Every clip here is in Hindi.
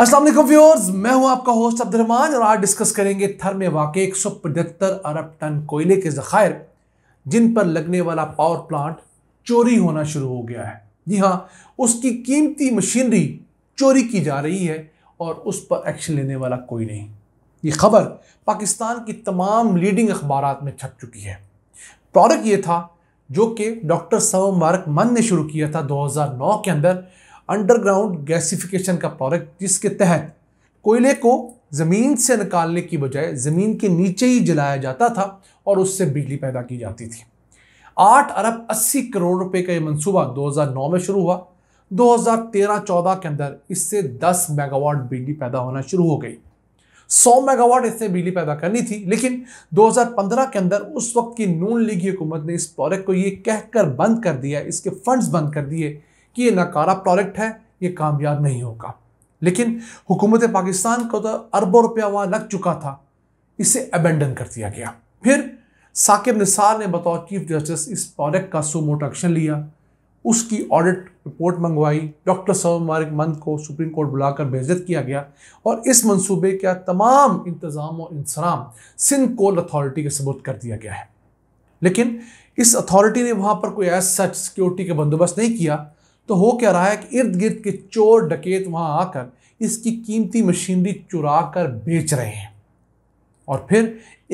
असलम व्यवर्स व्यूअर्स मैं हूं आपका होस्ट अब्दुलरहमान और आज डिस्कस करेंगे थर में वाकई एक सौ पचहत्तर अरब टन कोयले के ज़खायर जिन पर लगने वाला पावर प्लांट चोरी होना शुरू हो गया है जी हाँ उसकी कीमती मशीनरी चोरी की जा रही है और उस पर एक्शन लेने वाला कोई नहीं ये खबर पाकिस्तान की तमाम लीडिंग अखबार में छप चुकी है प्रोडक्ट ये था जो कि डॉक्टर सव मारक मन ने शुरू किया था नौ के अंदर अंडरग्राउंड गैसिफिकेशन का प्रोजेक्ट जिसके तहत कोयले को ज़मीन से निकालने की बजाय ज़मीन के नीचे ही जलाया जाता था और उससे बिजली पैदा की जाती थी आठ अरब अस्सी करोड़ रुपए का ये मंसूबा 2009 में शुरू हुआ 2013-14 के अंदर इससे 10 मेगावाट बिजली पैदा होना शुरू हो गई 100 मेगावाट इससे बिजली पैदा करनी थी लेकिन 2015 के अंदर उस वक्त की नून लीग हुकूमत ने इस प्रोजेक्ट को ये कहकर बंद कर दिया इसके फंड्स बंद कर दिए कि ये नकारा प्रोडक्ट है ये कामयाब नहीं होगा लेकिन हुकूमत पाकिस्तान को तो अरबों रुपया वहाँ लग चुका था इसे अबेंडन कर दिया गया फिर साकिब निसार ने बतौर चीफ जस्टिस इस प्रोडक्ट का सुमोट एक्शन लिया उसकी ऑडिट रिपोर्ट मंगवाई डॉक्टर सौम मारिक मंद को सुप्रीम कोर्ट बुलाकर बेजत किया गया और इस मंसूबे का तमाम इंतज़ाम और इंसराम सिंध कोल अथॉरिटी के सबूत कर दिया गया है लेकिन इस अथॉरिटी ने वहाँ पर कोई ऐसा सिक्योरिटी का बंदोबस्त नहीं किया तो हो क्या रहा है कि इर्द गिर्द के चोर डकेत वहाँ आकर इसकी कीमती मशीनरी चुरा कर बेच रहे हैं और फिर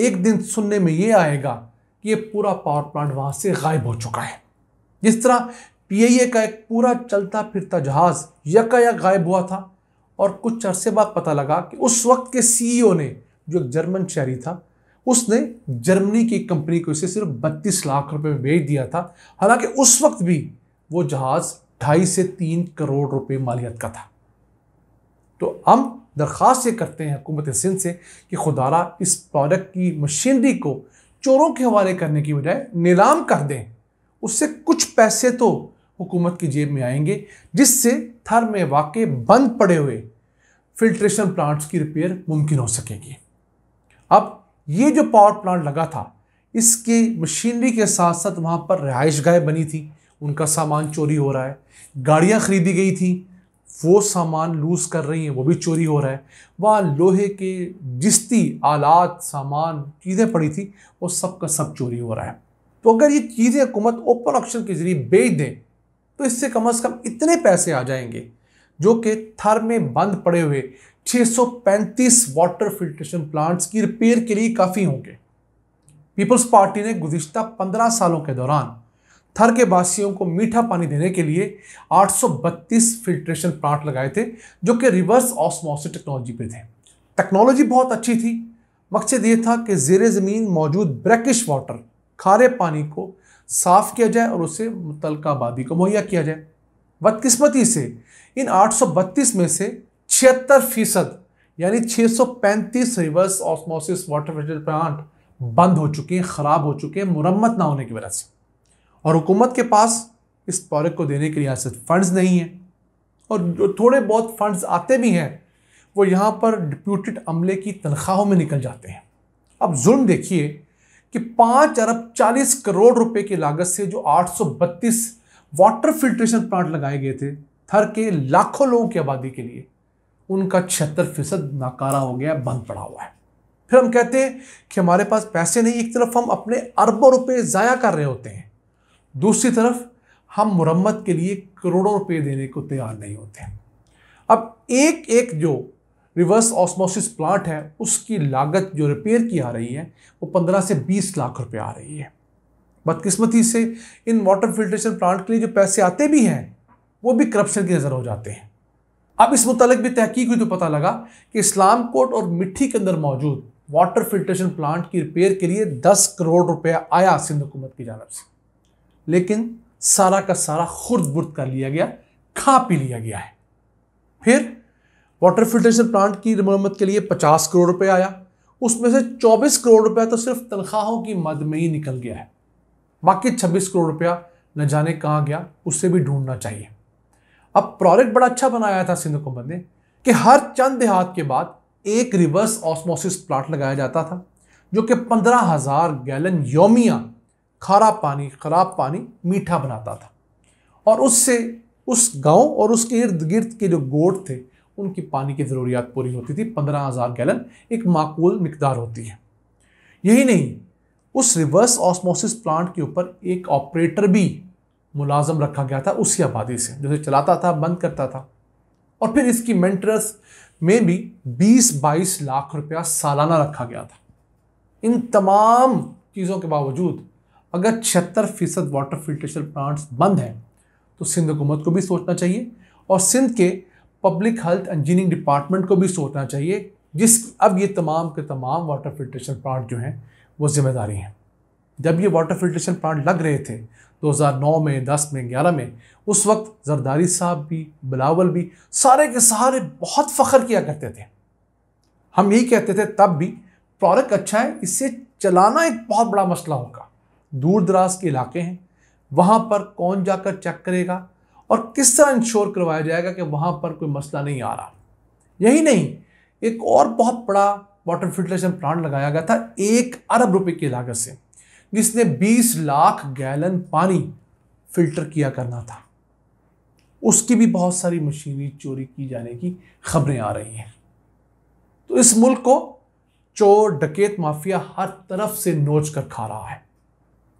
एक दिन सुनने में ये आएगा कि ये पूरा पावर प्लांट वहाँ से गायब हो चुका है जिस तरह पीआईए का एक पूरा चलता फिरता जहाज़ यकायक गायब हुआ था और कुछ अरसे बाद पता लगा कि उस वक्त के सीईओ e ने जो एक जर्मन शहरी था उसने जर्मनी की कंपनी को इसे सिर्फ बत्तीस लाख रुपए में बेच दिया था हालांकि उस वक्त भी वो जहाज़ ढाई से तीन करोड़ रुपए मालियत का था तो हम दरख्वास्त ये करते हैं हुकूमत सिंध से कि खुदारा इस प्रोडक्ट की मशीनरी को चोरों के हवाले करने की बजाय नीलाम कर दें उससे कुछ पैसे तो हुकूमत की जेब में आएंगे जिससे थर में वाक़ बंद पड़े हुए फिल्ट्रेशन प्लांट्स की रिपेयर मुमकिन हो सकेगी अब ये जो पावर प्लांट लगा था इसके मशीनरी के साथ साथ वहाँ पर रिहाइश गाहें बनी थी उनका सामान चोरी हो रहा है गाड़ियाँ खरीदी गई थी वो सामान लूज़ कर रही हैं वो भी चोरी हो रहा है वहाँ लोहे के जिस्ती आलात सामान चीज़ें पड़ी थी वो सब का सब चोरी हो रहा है तो अगर ये चीज़ें हुकूमत ओपन ऑक्शन के ज़रिए बेच दें तो इससे कम अज़ कम इतने पैसे आ जाएंगे जो कि थर में बंद पड़े हुए 635 वाटर फिल्ट्रेशन प्लांट्स की रिपेयर के लिए काफ़ी होंगे पीपल्स पार्टी ने गुजशत 15 सालों के दौरान थर के वासियों को मीठा पानी देने के लिए 832 फिल्ट्रेशन प्लांट लगाए थे जो कि रिवर्स ऑस्मोसिस टेक्नोलॉजी पे थे टेक्नोलॉजी बहुत अच्छी थी मकसद ये था कि जेर ज़मीन मौजूद ब्रैकिश वाटर खारे पानी को साफ किया जाए और उसे मुतल आबादी को मुहैया किया जाए बदकस्मती से इन 832 में से छिहत्तर फीसद यानी 635 reverse osmosis water filter plant बंद हो चुके हैं ख़राब हो चुके हैं मुरम्मत ना होने की वजह से और हुकूमत के पास इस पार्क को देने के लिए आज फंड्स नहीं हैं और जो थोड़े बहुत फंड्स आते भी हैं वो यहाँ पर डिप्यूटेड अमले की तनख्वाहों में निकल जाते हैं अब जुर्म देखिए कि पाँच अरब चालीस करोड़ रुपए की लागत से जो 832 वाटर फिल्ट्रेशन प्लांट लगाए गए थे थर के लाखों लोगों की आबादी के लिए उनका छिहत्तर फीसद नाकारा हो गया बंद पड़ा हुआ है फिर हम कहते हैं कि हमारे पास पैसे नहीं एक तरफ हम अपने अरबों रुपये ज़ाया कर रहे होते हैं दूसरी तरफ हम मुरम्मत के लिए करोड़ों रुपए देने को तैयार नहीं होते अब एक एक जो रिवर्स ऑस्मोसिस प्लांट है उसकी लागत जो रिपेयर की आ रही है वो 15 से 20 लाख रुपए आ रही है बदकिस्मती से इन वाटर फिल्ट्रेशन प्लांट के लिए जो पैसे आते भी हैं वो भी करप्शन की नज़र हो जाते हैं अब इस मुतलक भी तहकीक हुई तो पता लगा कि इस्लाम कोट और मिट्टी के अंदर मौजूद वाटर फिल्ट्रेशन प्लांट की रिपेयर के लिए 10 करोड़ रुपया आया सिंध हुकूमत की जानब से लेकिन सारा का सारा खुर्द बुर्द कर लिया गया खा पी लिया गया है फिर वाटर फिल्ट्रेशन प्लांट की मरम्मत के लिए पचास करोड़ रुपए आया उसमें से चौबीस करोड़ रुपया तो सिर्फ तनख्वाहों की मद में ही निकल गया है बाकी छब्बीस करोड़ रुपया न जाने कहाँ गया उससे भी ढूंढना चाहिए अब प्रोजेक्ट बड़ा अच्छा बनाया था सिंध हुकूमत ने कि हर चंद देहात के बाद एक रिवर्स ऑस्मोसिस प्लांट लगाया जाता था जो कि पंद्रह हज़ार गैलन योमिया खारा पानी खराब पानी मीठा बनाता था और उससे उस गांव और उसके इर्द गिर्द के जो गोट थे उनकी पानी की ज़रूरियात पूरी होती थी पंद्रह हज़ार गैलन एक माकूल मकदार होती है यही नहीं उस रिवर्स ऑस्मोसिस प्लांट के ऊपर एक ऑपरेटर भी मुलाजम रखा गया था उसी आबादी से जैसे चलाता था बंद करता था और फिर इसकी मेंटर्स में भी 20-22 लाख रुपया सालाना रखा गया था इन तमाम चीज़ों के बावजूद अगर छिहत्तर फीसद वाटर फिल्ट्रेशन प्लांट्स बंद हैं तो सिंध हुकूमत को भी सोचना चाहिए और सिंध के पब्लिक हेल्थ इंजीनियरिंग डिपार्टमेंट को भी सोचना चाहिए जिस अब ये तमाम के तमाम वाटर फिल्ट्रेशन प्लांट जो हैं वो जिम्मेदारी हैं जब ये वाटर फिल्ट्रेशन प्लांट लग रहे थे 2009 में 10 में 11 में उस वक्त जरदारी साहब भी बिलावल भी सारे के सारे बहुत फ़ख्र किया करते थे हम यही कहते थे तब भी प्रोडक्ट अच्छा है इसे चलाना एक बहुत बड़ा मसला होगा दूर दराज के इलाके हैं वहाँ पर कौन जाकर चेक करेगा और किस तरह इंश्योर करवाया जाएगा कि वहाँ पर कोई मसला नहीं आ रहा यही नहीं एक और बहुत बड़ा वाटर फिल्ट्रेशन प्लांट लगाया गया था एक अरब रुपए की लागत से जिसने 20 लाख गैलन पानी फिल्टर किया करना था उसकी भी बहुत सारी मशीनरी चोरी की जाने की खबरें आ रही हैं तो इस मुल्क को चोर डकेत माफिया हर तरफ से नोच कर खा रहा है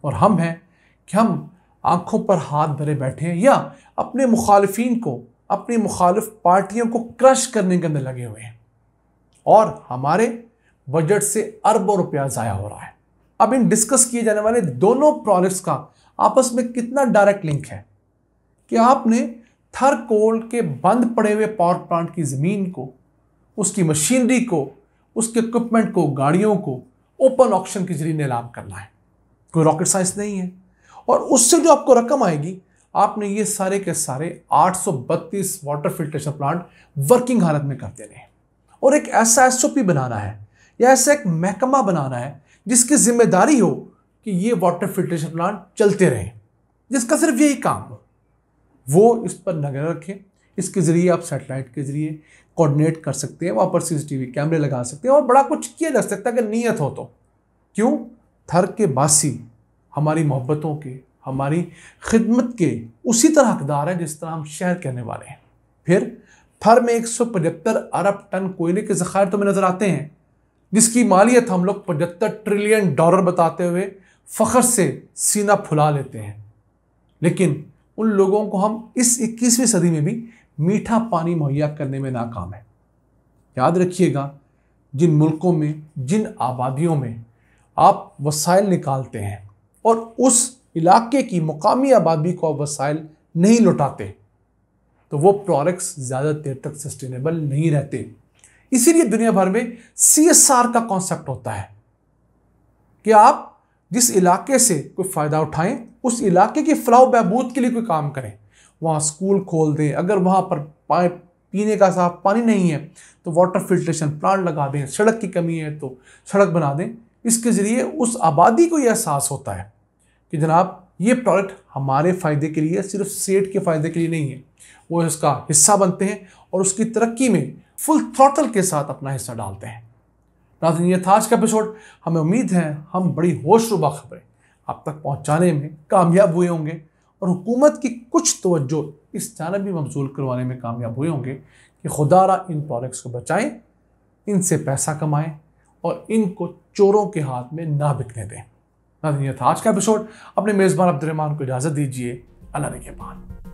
और हम हैं कि हम आंखों पर हाथ धरे बैठे हैं या अपने मुखालफी को अपनी मुखालफ पार्टियों को क्रश करने के अंदर लगे हुए हैं और हमारे बजट से अरबों रुपया ज़ाया हो रहा है अब इन डिस्कस किए जाने वाले दोनों प्रोजेक्ट्स का आपस में कितना डायरेक्ट लिंक है कि आपने थर कोल के बंद पड़े हुए पावर प्लांट की ज़मीन को उसकी मशीनरी को उसके इक्विपमेंट को गाड़ियों को ओपन ऑक्शन के जरिए नीलाम करना है कोई रॉकेट साइंस नहीं है और उससे जो आपको रकम आएगी आपने ये सारे के सारे 832 वाटर फिल्ट्रेशन प्लांट वर्किंग हालत में कर देने हैं और एक ऐसा एस बनाना है या ऐसा एक महकमा बनाना है जिसकी जिम्मेदारी हो कि ये वाटर फिल्ट्रेशन प्लांट चलते रहें जिसका सिर्फ यही काम हो वो इस पर नजर रखें इसके ज़रिए आप सेटेलाइट के ज़रिए कोऑर्डिनेट कर सकते हैं वहाँ पर सीसीटीवी कैमरे लगा सकते हैं और बड़ा कुछ किया जा सकता है अगर नीयत हो तो क्यों थर के बासी हमारी मोहब्बतों के हमारी खिदमत के उसी तरह हकदार हैं जिस तरह हम शहर कहने वाले हैं फिर थर में एक सौ पचहत्तर अरब टन कोयले के ज़खायर तो में नज़र आते हैं जिसकी मालियत हम लोग पचहत्तर ट्रिलियन डॉलर बताते हुए फ़ख्र से सीना फुला लेते हैं लेकिन उन लोगों को हम इस इक्कीसवीं सदी में भी मीठा पानी मुहैया करने में नाकाम है याद रखिएगा जिन मुल्कों में जिन आबादियों में आप वसाइल निकालते हैं और उस इलाके की मकामी आबादी को आप वसाइल नहीं लौटाते तो वो प्रोडक्ट्स ज़्यादा देर तक सस्टेनेबल नहीं रहते इसीलिए दुनिया भर में सी एस आर का कॉन्सेप्ट होता है कि आप जिस इलाके से कोई फ़ायदा उठाएं उस इलाके की फलाह बहबूद के लिए कोई काम करें वहाँ स्कूल खोल दें अगर वहाँ पर पाए पीने का साफ पानी नहीं है तो वाटर फिल्ट्रेशन प्लांट लगा दें सड़क की कमी है तो सड़क बना दें इसके ज़रिए उस आबादी को यह एहसास होता है कि जनाब ये प्रोडक्ट हमारे फ़ायदे के लिए सिर्फ सेठ के फ़ायदे के लिए नहीं है वो इसका हिस्सा बनते हैं और उसकी तरक्की में फुल थ्रॉटल के साथ अपना हिस्सा डालते हैं नाजन ये था आज का एपिसोड हमें उम्मीद है हम बड़ी होशरुबा खबरें आप तक पहुँचाने में कामयाब हुए होंगे और हुकूमत की कुछ तवज्जो इस जानब भी मबजूल करवाने में कामयाब हुए होंगे कि खुदारा इन प्रोडक्ट्स को बचाएँ इनसे पैसा कमाएँ और इनको चोरों के हाथ में ना बिकने दें ना यह था आज का एपिसोड अपने मेज़बान अब्दुलरहमान को इजाज़त दीजिए अल्लाह के पान